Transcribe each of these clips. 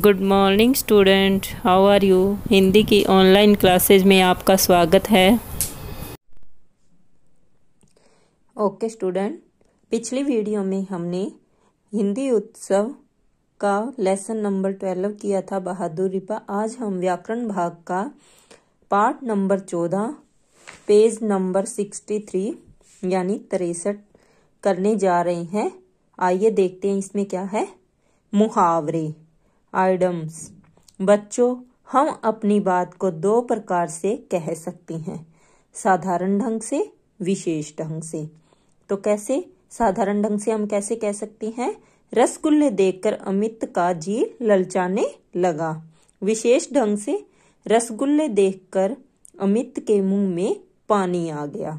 Good morning student how are you Hindi की online classes में आपका स्वागत है ओके okay, स्टूडेंट पिछली वीडियो में हमने हिंदी उत्सव का लेसन नंबर ट्वेल्व किया था बहादुरी पर आज हम व्याकरण भाग का पार्ट नंबर चौदह पेज नंबर सिक्सटी थ्री यानी तिरसठ करने जा रहे हैं आइए देखते हैं इसमें क्या है मुहावरे आइडम्स बच्चों हम अपनी बात को दो प्रकार से कह सकते हैं साधारण ढंग से विशेष ढंग से तो कैसे साधारण ढंग से हम कैसे कह सकते हैं रसगुल्ले देखकर अमित का जी ललचाने लगा विशेष ढंग से रसगुल्ले देखकर अमित के मुंह में पानी आ गया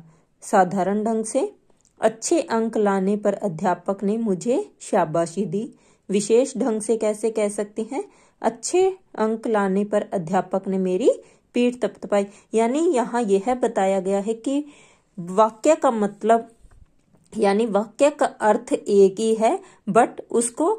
साधारण ढंग से अच्छे अंक लाने पर अध्यापक ने मुझे शाबाशी दी विशेष ढंग से कैसे कह सकते हैं अच्छे अंक लाने पर अध्यापक ने मेरी पीठ तपतपाई यानी यहाँ यह है बताया गया है कि वाक्य का मतलब यानी वाक्य का अर्थ एक ही है बट उसको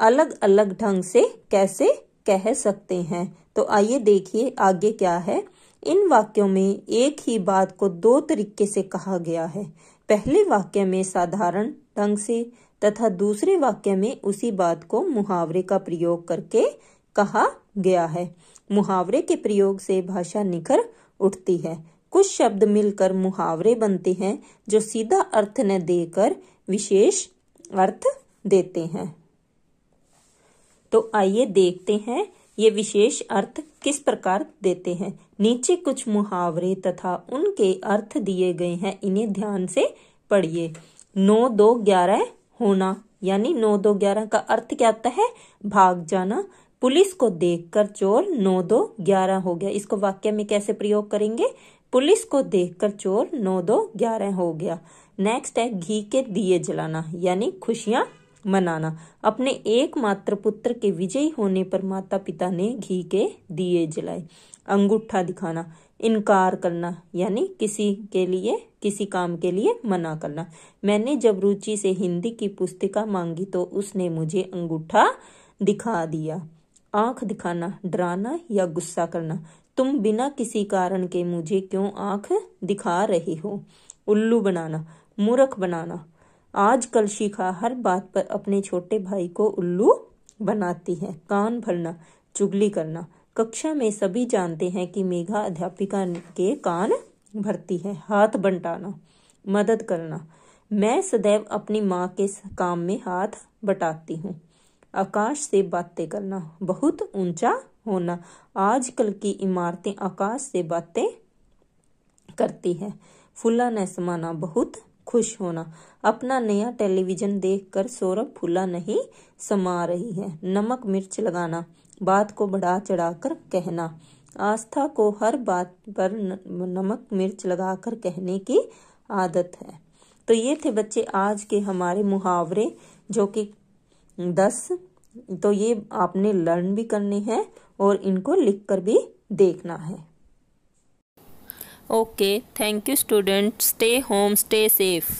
अलग अलग ढंग से कैसे कह सकते हैं तो आइए देखिए आगे क्या है इन वाक्यों में एक ही बात को दो तरीके से कहा गया है पहले वाक्य में साधारण ढंग से तथा दूसरे वाक्य में उसी बात को मुहावरे का प्रयोग करके कहा गया है मुहावरे के प्रयोग से भाषा निखर उठती है कुछ शब्द मिलकर मुहावरे बनते हैं जो सीधा अर्थ न देकर विशेष अर्थ देते हैं तो आइए देखते हैं ये विशेष अर्थ किस प्रकार देते हैं नीचे कुछ मुहावरे तथा उनके अर्थ दिए गए हैं इन्हें ध्यान से पढ़िए नौ दो ग्यारह होना यानी नौ दो ग्यारह का अर्थ क्या आता है भाग जाना पुलिस को देखकर चोर नौ दो ग्यारह हो गया इसको वाक्य में कैसे प्रयोग करेंगे पुलिस को देखकर चोर नौ दो ग्यारह हो गया नेक्स्ट है घी के दिए जलाना यानी खुशियां मनाना अपने एकमात्र पुत्र के विजयी होने पर माता पिता ने घी के दिए जलाए अंगूठा दिखाना इनकार करना यानी किसी के लिए किसी काम के लिए मना करना मैंने जब रुचि से हिंदी की पुस्तिका मांगी तो उसने मुझे अंगूठा दिखा दिया आंख दिखाना डराना या गुस्सा करना तुम बिना किसी कारण के मुझे क्यों आंख दिखा रहे हो उल्लू बनाना मूर्ख बनाना आजकल शिखा हर बात पर अपने छोटे भाई को उल्लू बनाती है कान भरना चुगली करना कक्षा में सभी जानते हैं कि मेघा अध्यापिका के कान भरती है हाथ बंटाना मदद करना मैं सदैव अपनी माँ के काम में हाथ बटाती हूँ आकाश से बातें करना बहुत ऊंचा होना आजकल की इमारतें आकाश से बातें करती है फुला न समाना बहुत खुश होना अपना नया टेलीविजन देखकर सौरभ फूला नहीं समा रही है नमक मिर्च लगाना बात को बढ़ा चढ़ाकर कहना आस्था को हर बात पर नमक मिर्च लगाकर कहने की आदत है तो ये थे बच्चे आज के हमारे मुहावरे जो कि दस तो ये आपने लर्न भी करने हैं और इनको लिख कर भी देखना है Okay, thank you students. Stay home, stay safe.